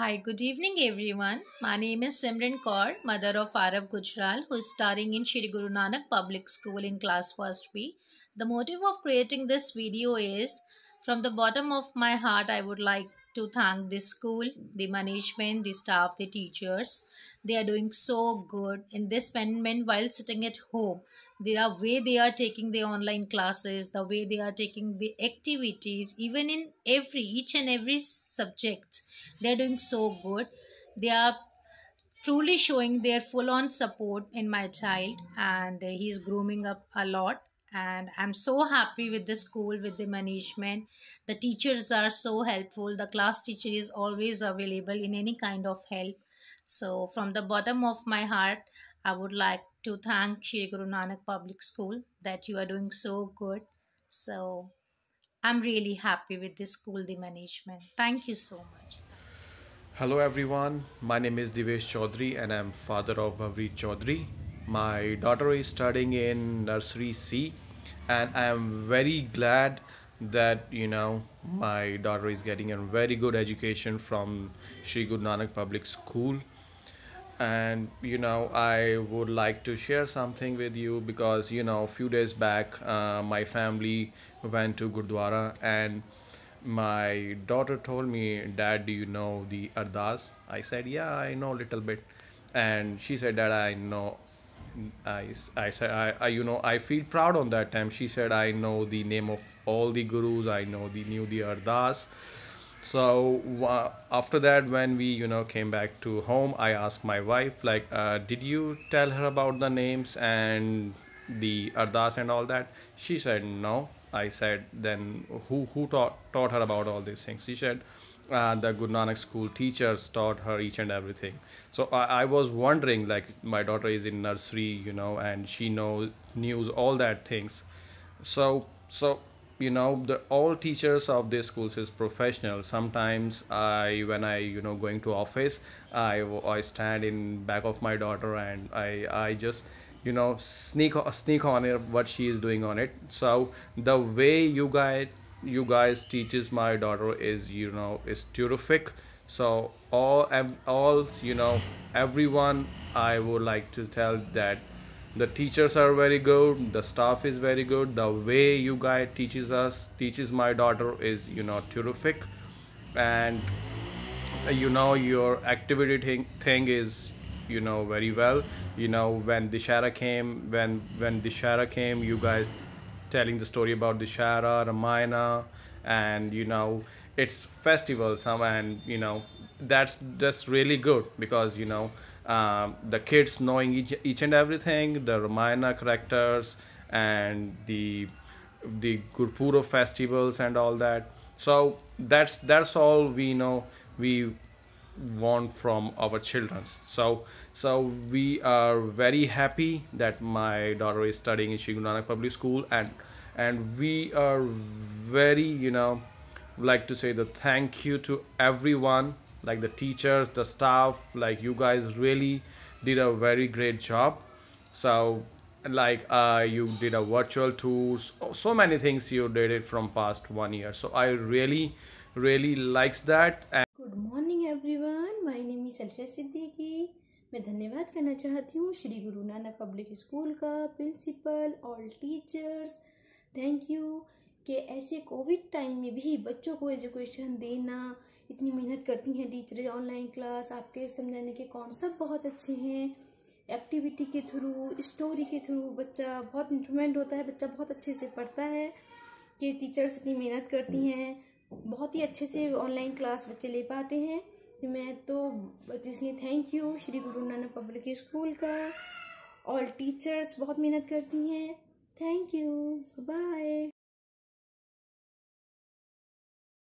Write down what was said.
Hi, good evening everyone. My name is Simran Kaur, mother of Arav Gujral, who is studying in Shri Guru Nanak Public School in class 1st B. The motive of creating this video is, from the bottom of my heart, I would like to thank the school, the management, the staff, the teachers. They are doing so good in this pandemic while sitting at home. The way they are taking the online classes, the way they are taking the activities, even in every each and every subject, they are doing so good. They are truly showing their full on support in my child, and he is grooming up a lot and i'm so happy with the school with the management the teachers are so helpful the class teacher is always available in any kind of help so from the bottom of my heart i would like to thank Shri Guru Nanak Public School that you are doing so good. So I'm really happy with the school, the management. Thank you so much. Hello everyone. My name is Divesh Chaudhary and I'm father of Bhavri Chaudhary. My daughter is studying in nursery C, and I am very glad that you know my daughter is getting a very good education from Sri Guru Nanak Public School and you know i would like to share something with you because you know a few days back uh, my family went to gurdwara and my daughter told me dad do you know the ardas i said yeah i know a little bit and she said that i know I, I said, I, I, you know, I feel proud on that time. She said, I know the name of all the gurus. I know the new the Ardas. So uh, after that, when we, you know, came back to home, I asked my wife, like, uh, did you tell her about the names and the Ardas and all that? She said, no. I said, then who, who taught, taught her about all these things? She said, the Guru Nanak school teachers taught her each and everything. So I, I, was wondering, like my daughter is in nursery, you know, and she knows news, all that things. So so you know the all teachers of these schools is professional. Sometimes I when I you know going to office, I I stand in back of my daughter and I I just you know sneak sneak on it what she is doing on it so the way you guys you guys teaches my daughter is you know is terrific so all all you know everyone i would like to tell that the teachers are very good the staff is very good the way you guys teaches us teaches my daughter is you know terrific and you know your activity thing, thing is you know very well you know when dishara came when when dishara came you guys telling the story about the Shara, Ramayana, and you know it's festival some um, and you know that's just really good because you know um, the kids knowing each, each and everything the ramayana characters and the the gurpura festivals and all that so that's that's all we know we want from our children so so we are very happy that my daughter is studying in Shri Public School and and we are very you know like to say the thank you to everyone like the teachers the staff like you guys really did a very great job so like uh, you did a virtual tours so many things you did it from past one year so i really really likes that and everyone my name is Alfiya Siddiqui मैं धन्यवाद करना चाहती हूँ Shri Guru Nanak public school का principal और teachers thank you कि ऐसे Covid time में भी बच्चों को एजुकेशन देना इतनी मेहनत करती हैं टीचर ऑनलाइन क्लास आपके समझाने के कॉन्सेप्ट बहुत अच्छे हैं एक्टिविटी के थ्रू स्टोरी के थ्रू बच्चा बहुत इंप्रूवमेंट होता है बच्चा बहुत अच्छे से पढ़ता है कि टीचर्स इतनी मेहनत करती हैं बहुत ही अच्छे से ऑनलाइन क्लास बच्चे ले पाते हैं मैं तो इसलिए thank you Shri Guru Nanak public school का और टीचर्स बहुत मेहनत करती हैं थैंक यू बाय